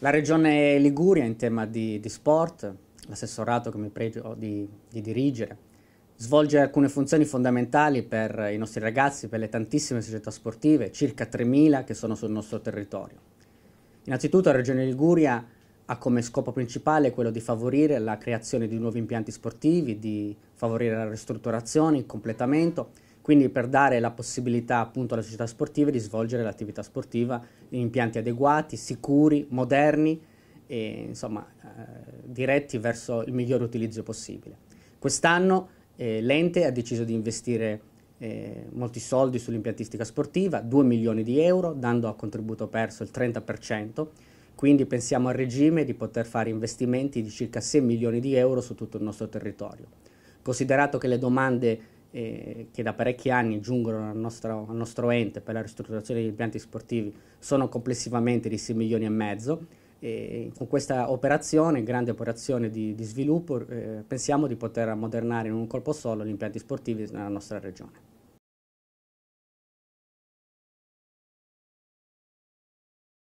La regione Liguria in tema di, di sport, l'assessorato che mi pregio di, di dirigere, svolge alcune funzioni fondamentali per i nostri ragazzi, per le tantissime società sportive, circa 3.000 che sono sul nostro territorio. Innanzitutto la regione Liguria ha come scopo principale quello di favorire la creazione di nuovi impianti sportivi, di favorire la ristrutturazione, il completamento quindi per dare la possibilità appunto alle società sportive di svolgere l'attività sportiva in impianti adeguati, sicuri, moderni e insomma eh, diretti verso il miglior utilizzo possibile. Quest'anno eh, l'ente ha deciso di investire eh, molti soldi sull'impiantistica sportiva, 2 milioni di euro, dando a contributo perso il 30%, quindi pensiamo al regime di poter fare investimenti di circa 6 milioni di euro su tutto il nostro territorio. Considerato che le domande eh, che da parecchi anni giungono al nostro, al nostro, ente per la ristrutturazione degli impianti sportivi sono complessivamente di 6 milioni e mezzo. E con questa operazione, grande operazione di, di sviluppo, eh, pensiamo di poter ammodernare in un colpo solo gli impianti sportivi nella nostra regione.